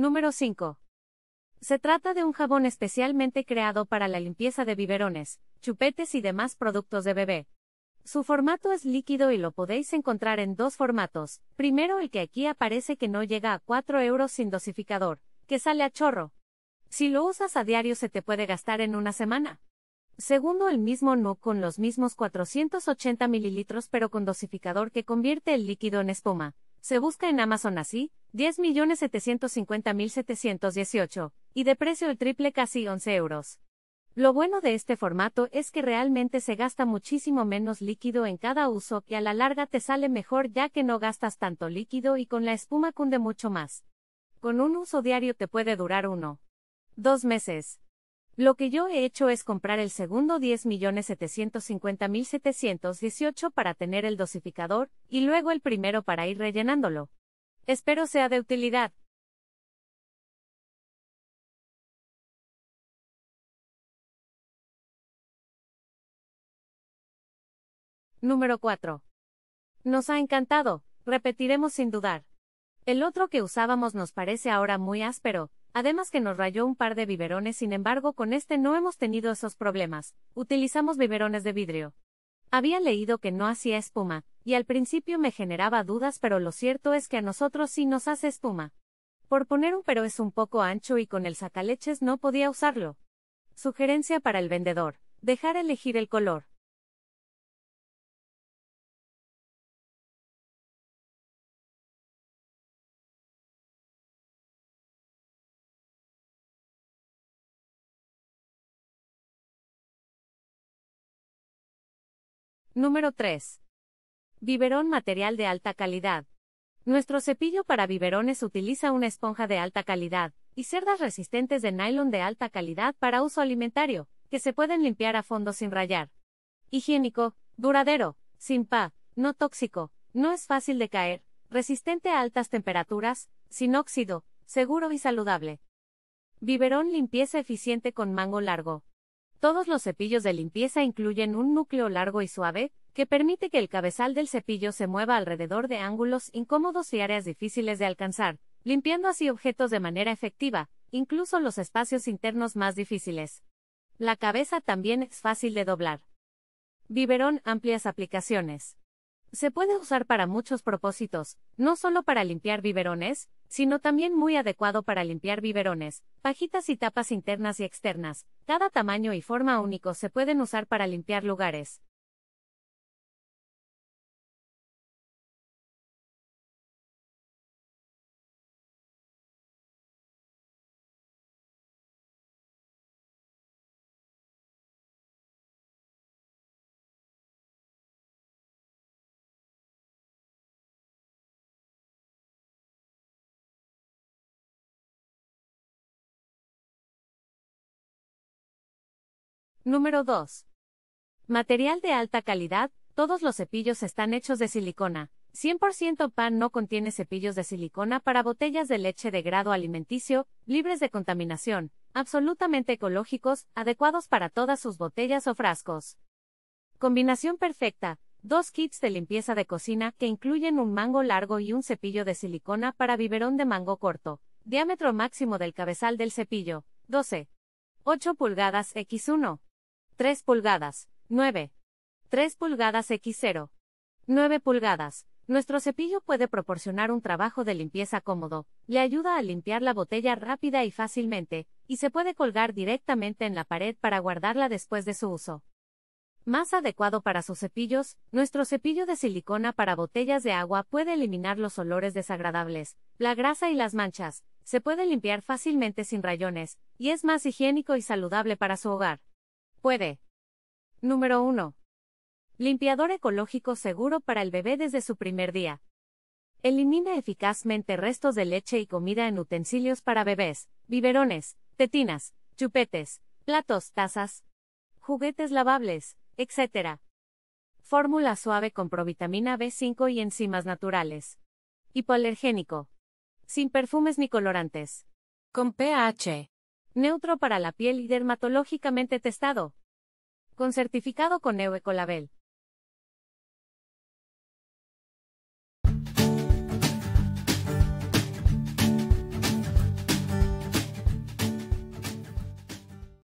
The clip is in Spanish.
Número 5. Se trata de un jabón especialmente creado para la limpieza de biberones, chupetes y demás productos de bebé. Su formato es líquido y lo podéis encontrar en dos formatos. Primero el que aquí aparece que no llega a 4 euros sin dosificador, que sale a chorro. Si lo usas a diario se te puede gastar en una semana. Segundo el mismo no con los mismos 480 mililitros pero con dosificador que convierte el líquido en espuma, se busca en Amazon así, 10.750.718, y de precio el triple casi 11 euros. Lo bueno de este formato es que realmente se gasta muchísimo menos líquido en cada uso y a la larga te sale mejor ya que no gastas tanto líquido y con la espuma cunde mucho más. Con un uso diario te puede durar uno. Dos meses. Lo que yo he hecho es comprar el segundo 10.750.718 para tener el dosificador, y luego el primero para ir rellenándolo. Espero sea de utilidad. Número 4. Nos ha encantado, repetiremos sin dudar. El otro que usábamos nos parece ahora muy áspero, Además que nos rayó un par de biberones, sin embargo con este no hemos tenido esos problemas, utilizamos biberones de vidrio. Había leído que no hacía espuma, y al principio me generaba dudas, pero lo cierto es que a nosotros sí nos hace espuma. Por poner un pero es un poco ancho y con el sacaleches no podía usarlo. Sugerencia para el vendedor, dejar elegir el color. Número 3. Biberón material de alta calidad. Nuestro cepillo para biberones utiliza una esponja de alta calidad y cerdas resistentes de nylon de alta calidad para uso alimentario, que se pueden limpiar a fondo sin rayar. Higiénico, duradero, sin pa, no tóxico, no es fácil de caer, resistente a altas temperaturas, sin óxido, seguro y saludable. Biberón limpieza eficiente con mango largo. Todos los cepillos de limpieza incluyen un núcleo largo y suave, que permite que el cabezal del cepillo se mueva alrededor de ángulos incómodos y áreas difíciles de alcanzar, limpiando así objetos de manera efectiva, incluso los espacios internos más difíciles. La cabeza también es fácil de doblar. Biberón amplias aplicaciones. Se puede usar para muchos propósitos, no solo para limpiar biberones, sino también muy adecuado para limpiar biberones, pajitas y tapas internas y externas. Cada tamaño y forma único se pueden usar para limpiar lugares, Número 2. Material de alta calidad, todos los cepillos están hechos de silicona. 100% PAN no contiene cepillos de silicona para botellas de leche de grado alimenticio, libres de contaminación, absolutamente ecológicos, adecuados para todas sus botellas o frascos. Combinación perfecta, dos kits de limpieza de cocina que incluyen un mango largo y un cepillo de silicona para biberón de mango corto, diámetro máximo del cabezal del cepillo, 12. 8 pulgadas x1. 3 pulgadas, 9. 3 pulgadas X0. 9 pulgadas. Nuestro cepillo puede proporcionar un trabajo de limpieza cómodo, le ayuda a limpiar la botella rápida y fácilmente, y se puede colgar directamente en la pared para guardarla después de su uso. Más adecuado para sus cepillos, nuestro cepillo de silicona para botellas de agua puede eliminar los olores desagradables, la grasa y las manchas, se puede limpiar fácilmente sin rayones, y es más higiénico y saludable para su hogar. Puede. Número 1. Limpiador ecológico seguro para el bebé desde su primer día. Elimina eficazmente restos de leche y comida en utensilios para bebés, biberones, tetinas, chupetes, platos, tazas, juguetes lavables, etc. Fórmula suave con provitamina B5 y enzimas naturales. Hipoalergénico. Sin perfumes ni colorantes. Con pH Neutro para la piel y dermatológicamente testado. Con certificado con EU